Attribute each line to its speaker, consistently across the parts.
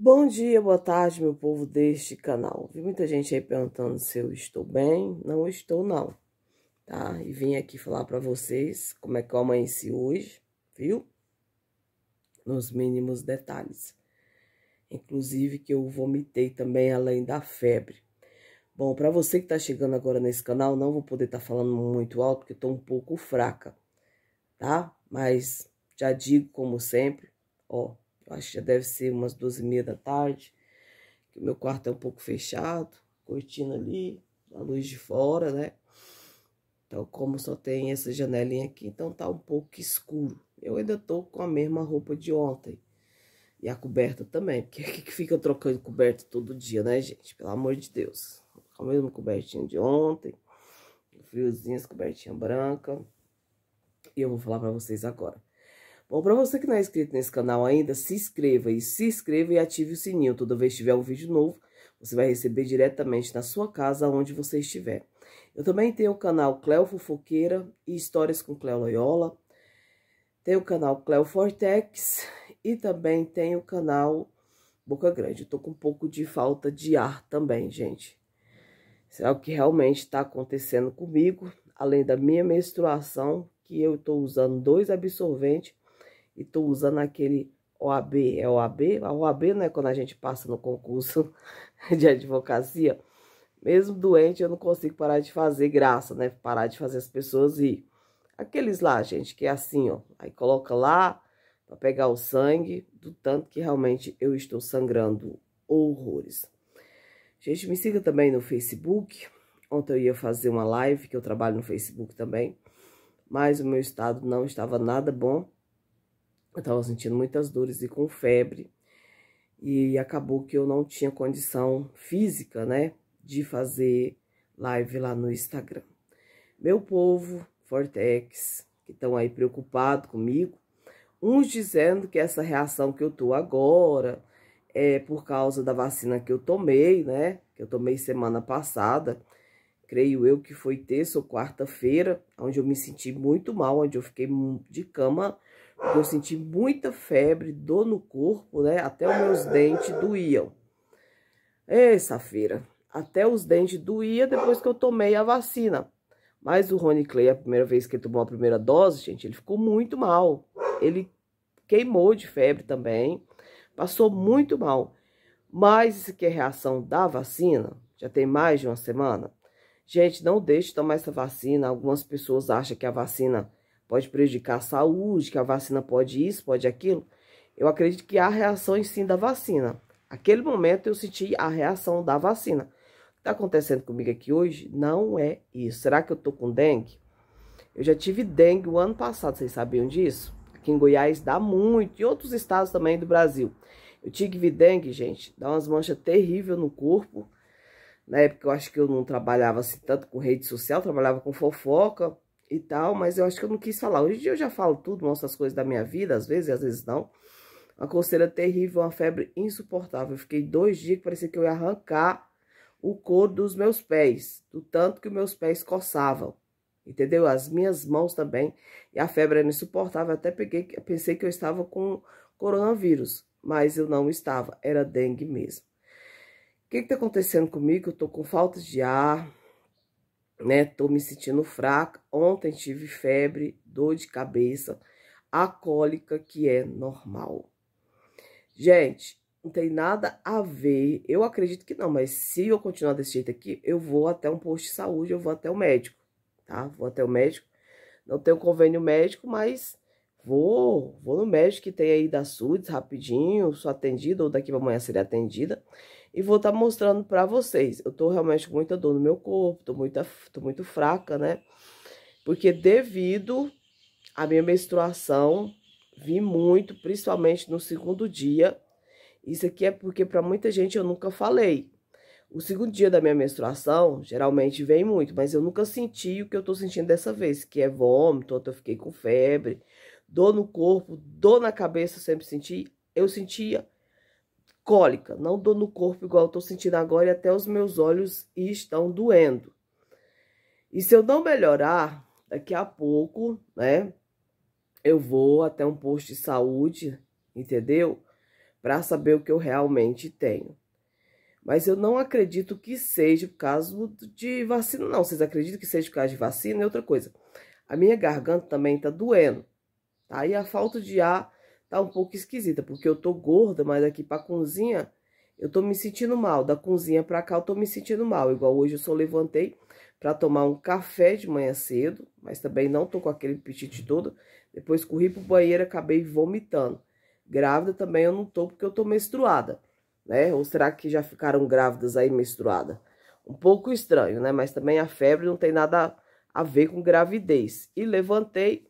Speaker 1: Bom dia, boa tarde, meu povo deste canal. Vi muita gente aí perguntando se eu estou bem. Não estou, não. Tá? E vim aqui falar para vocês como é que eu amanheci hoje, viu? Nos mínimos detalhes. Inclusive que eu vomitei também, além da febre. Bom, para você que tá chegando agora nesse canal, não vou poder estar tá falando muito alto, porque tô um pouco fraca, tá? Mas já digo, como sempre, ó, acho que já deve ser umas duas e meia da tarde, que o meu quarto é um pouco fechado, cortina ali, a luz de fora, né? Então, como só tem essa janelinha aqui, então tá um pouco escuro. Eu ainda tô com a mesma roupa de ontem. E a coberta também, porque aqui que fica trocando coberta todo dia, né, gente? Pelo amor de Deus. Com a mesma cobertinha de ontem, friozinhas, cobertinha branca. E eu vou falar pra vocês agora. Bom, para você que não é inscrito nesse canal ainda, se inscreva e se inscreva e ative o sininho. Toda vez que tiver um vídeo novo, você vai receber diretamente na sua casa, onde você estiver. Eu também tenho o canal Cleo Fofoqueira e Histórias com Cleo Loyola. Tenho o canal Cleo Fortex e também tenho o canal Boca Grande. Eu tô com um pouco de falta de ar também, gente. é o que realmente está acontecendo comigo, além da minha menstruação, que eu estou usando dois absorventes e tô usando aquele OAB, é OAB? A OAB, né, quando a gente passa no concurso de advocacia, mesmo doente eu não consigo parar de fazer graça, né, parar de fazer as pessoas ir Aqueles lá, gente, que é assim, ó, aí coloca lá para pegar o sangue, do tanto que realmente eu estou sangrando horrores. Gente, me siga também no Facebook. Ontem eu ia fazer uma live, que eu trabalho no Facebook também, mas o meu estado não estava nada bom. Eu estava sentindo muitas dores e com febre. E acabou que eu não tinha condição física, né, de fazer live lá no Instagram. Meu povo, Fortex, que estão aí preocupado comigo, uns dizendo que essa reação que eu tô agora é por causa da vacina que eu tomei, né? Que eu tomei semana passada, creio eu que foi terça ou quarta-feira, onde eu me senti muito mal, onde eu fiquei de cama eu senti muita febre, dor no corpo, né? Até os meus dentes doíam. Essa feira, até os dentes doía depois que eu tomei a vacina. Mas o Rony Clay, a primeira vez que ele tomou a primeira dose, gente, ele ficou muito mal. Ele queimou de febre também, passou muito mal. Mas isso que é reação da vacina, já tem mais de uma semana. Gente, não deixe de tomar essa vacina. Algumas pessoas acham que a vacina pode prejudicar a saúde, que a vacina pode isso, pode aquilo. Eu acredito que há reações sim da vacina. Aquele momento eu senti a reação da vacina. O que está acontecendo comigo aqui hoje não é isso. Será que eu estou com dengue? Eu já tive dengue o ano passado, vocês sabiam disso? Aqui em Goiás dá muito, e outros estados também do Brasil. Eu tive dengue, gente, dá umas manchas terríveis no corpo. Na época eu acho que eu não trabalhava assim tanto com rede social, trabalhava com fofoca e tal, mas eu acho que eu não quis falar. Hoje em dia eu já falo tudo, mostro as coisas da minha vida, às vezes e às vezes não. Uma coceira é terrível, uma febre insuportável. Eu fiquei dois dias que parecia que eu ia arrancar o couro dos meus pés, do tanto que meus pés coçavam. Entendeu? As minhas mãos também. E a febre era insuportável. Até peguei, pensei que eu estava com coronavírus, mas eu não estava. Era dengue mesmo. O que está acontecendo comigo? Eu tô com falta de ar, né? Tô me sentindo fraca. Ontem tive febre, dor de cabeça, a cólica que é normal. Gente, não tem nada a ver. Eu acredito que não, mas se eu continuar desse jeito aqui, eu vou até um posto de saúde, eu vou até o médico, tá? Vou até o médico. Não tenho convênio médico, mas Vou, vou no médico que tem aí da SUDS rapidinho, sou atendida ou daqui para amanhã serei atendida. E vou estar tá mostrando para vocês. Eu tô realmente com muita dor no meu corpo, tô, muita, tô muito fraca, né? Porque devido à minha menstruação, vi muito, principalmente no segundo dia. Isso aqui é porque para muita gente eu nunca falei. O segundo dia da minha menstruação, geralmente vem muito, mas eu nunca senti o que eu tô sentindo dessa vez, que é vômito, eu fiquei com febre, dor no corpo, dor na cabeça, sempre senti. Eu sentia cólica, não dor no corpo igual eu sentindo agora e até os meus olhos estão doendo. E se eu não melhorar, daqui a pouco, né, eu vou até um posto de saúde, entendeu? Para saber o que eu realmente tenho. Mas eu não acredito que seja por causa de vacina, não. Vocês acreditam que seja por causa de vacina? E é outra coisa, a minha garganta também está doendo. Tá? E a falta de ar tá um pouco esquisita, porque eu tô gorda, mas aqui pra cozinha eu tô me sentindo mal. Da cozinha pra cá eu tô me sentindo mal. Igual hoje eu só levantei pra tomar um café de manhã cedo, mas também não tô com aquele apetite todo. Depois corri pro banheiro, acabei vomitando. Grávida também eu não tô, porque eu tô menstruada, né? Ou será que já ficaram grávidas aí menstruada? Um pouco estranho, né? Mas também a febre não tem nada a ver com gravidez. E levantei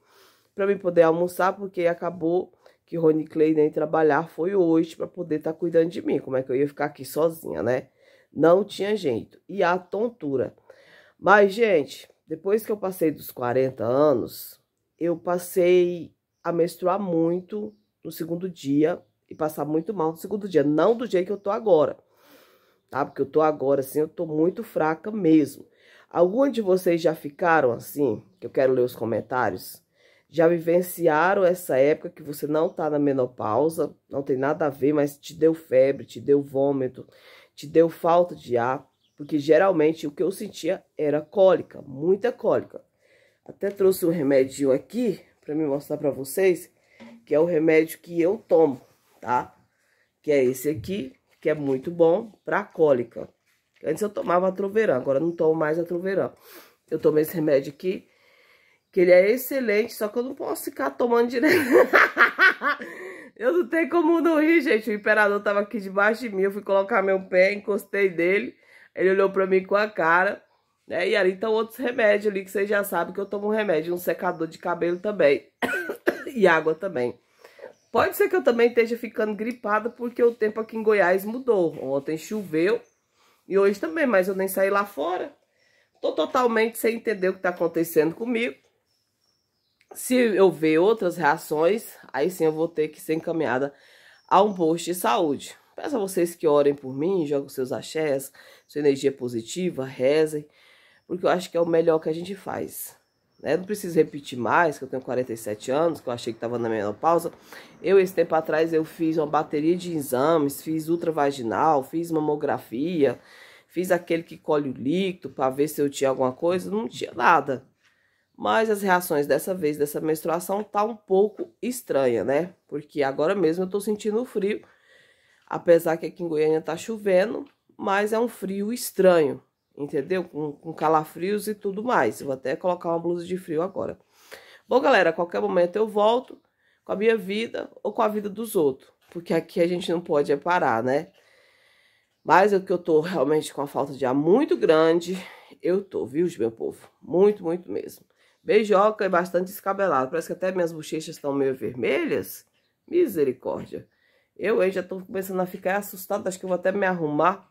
Speaker 1: para mim poder almoçar, porque acabou que Rony Clay nem trabalhar foi hoje para poder estar tá cuidando de mim. Como é que eu ia ficar aqui sozinha, né? Não tinha jeito. E a tontura. Mas, gente, depois que eu passei dos 40 anos, eu passei a menstruar muito no segundo dia e passar muito mal no segundo dia. Não do jeito que eu tô agora, tá? Porque eu tô agora, assim, eu tô muito fraca mesmo. algumas de vocês já ficaram assim? Que eu quero ler os comentários já vivenciaram essa época que você não tá na menopausa, não tem nada a ver, mas te deu febre, te deu vômito, te deu falta de ar, porque geralmente o que eu sentia era cólica, muita cólica. Até trouxe um remédio aqui para me mostrar para vocês, que é o remédio que eu tomo, tá? Que é esse aqui, que é muito bom para cólica. Antes eu tomava a agora não tomo mais a Eu tomei esse remédio aqui que ele é excelente, só que eu não posso ficar tomando direto. eu não tenho como não rir, gente. O imperador tava aqui debaixo de mim, eu fui colocar meu pé, encostei dele. Ele olhou pra mim com a cara. Né? E ali estão tá outros remédios ali, que vocês já sabem que eu tomo um remédio, um secador de cabelo também. e água também. Pode ser que eu também esteja ficando gripada, porque o tempo aqui em Goiás mudou. Ontem choveu e hoje também, mas eu nem saí lá fora. Tô totalmente sem entender o que tá acontecendo comigo. Se eu ver outras reações, aí sim eu vou ter que ser encaminhada a um posto de saúde. Peço a vocês que orem por mim, joguem seus axés, sua energia positiva, rezem, porque eu acho que é o melhor que a gente faz. Né? Não preciso repetir mais, que eu tenho 47 anos, que eu achei que estava na menopausa. Eu, esse tempo atrás, eu fiz uma bateria de exames, fiz ultravaginal, fiz mamografia, fiz aquele que colhe o líquido para ver se eu tinha alguma coisa, não tinha nada. Mas as reações dessa vez, dessa menstruação, tá um pouco estranha, né? Porque agora mesmo eu tô sentindo frio, apesar que aqui em Goiânia tá chovendo, mas é um frio estranho, entendeu? Com, com calafrios e tudo mais. Vou até colocar uma blusa de frio agora. Bom, galera, a qualquer momento eu volto com a minha vida ou com a vida dos outros, porque aqui a gente não pode é parar, né? Mas o que eu tô realmente com a falta de ar muito grande, eu tô, viu, meu povo? Muito, muito mesmo. Beijoca e é bastante descabelado. Parece que até minhas bochechas estão meio vermelhas. Misericórdia. Eu aí já estou começando a ficar assustada. Acho que vou até me arrumar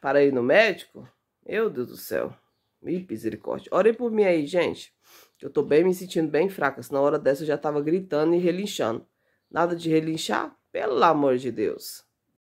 Speaker 1: para ir no médico. Meu Deus do céu. Misericórdia. Orem por mim aí, gente. Eu estou bem me sentindo bem fraca. Se na hora dessa eu já estava gritando e relinchando. Nada de relinchar? Pelo amor de Deus.